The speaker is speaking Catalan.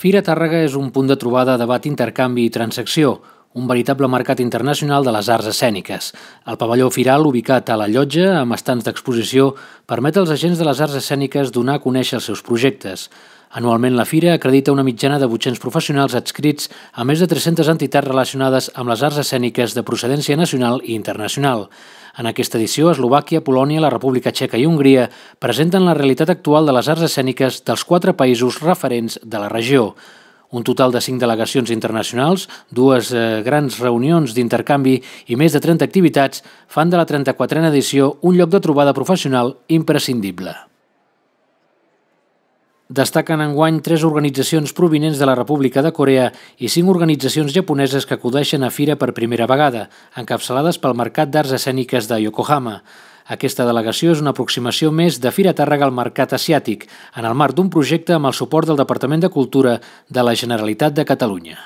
Fira Tàrrega és un punt de trobada, debat, intercanvi i transacció, un veritable mercat internacional de les arts escèniques. El pavelló Firal, ubicat a la llotja, amb estants d'exposició, permet als agents de les arts escèniques donar a conèixer els seus projectes. Anualment, la Fira acredita una mitjana de 800 professionals adscrits a més de 300 entitats relacionades amb les arts escèniques de procedència nacional i internacional. En aquesta edició, Eslovàquia, Polònia, la República Txeca i Hongria presenten la realitat actual de les arts escèniques dels quatre països referents de la regió un total de 5 delegacions internacionals, dues eh, grans reunions d'intercanvi i més de 30 activitats fan de la 34a edició un lloc de trobada professional imprescindible. Destaquen enguany tres organitzacions provinents de la República de Corea i cinc organitzacions japoneses que acudeixen a Fira per primera vegada, encapçalades pel Mercat d'Arts Escèniques de Yokohama. Aquesta delegació és una aproximació més de Fira Tàrrega al mercat asiàtic, en el marc d'un projecte amb el suport del Departament de Cultura de la Generalitat de Catalunya.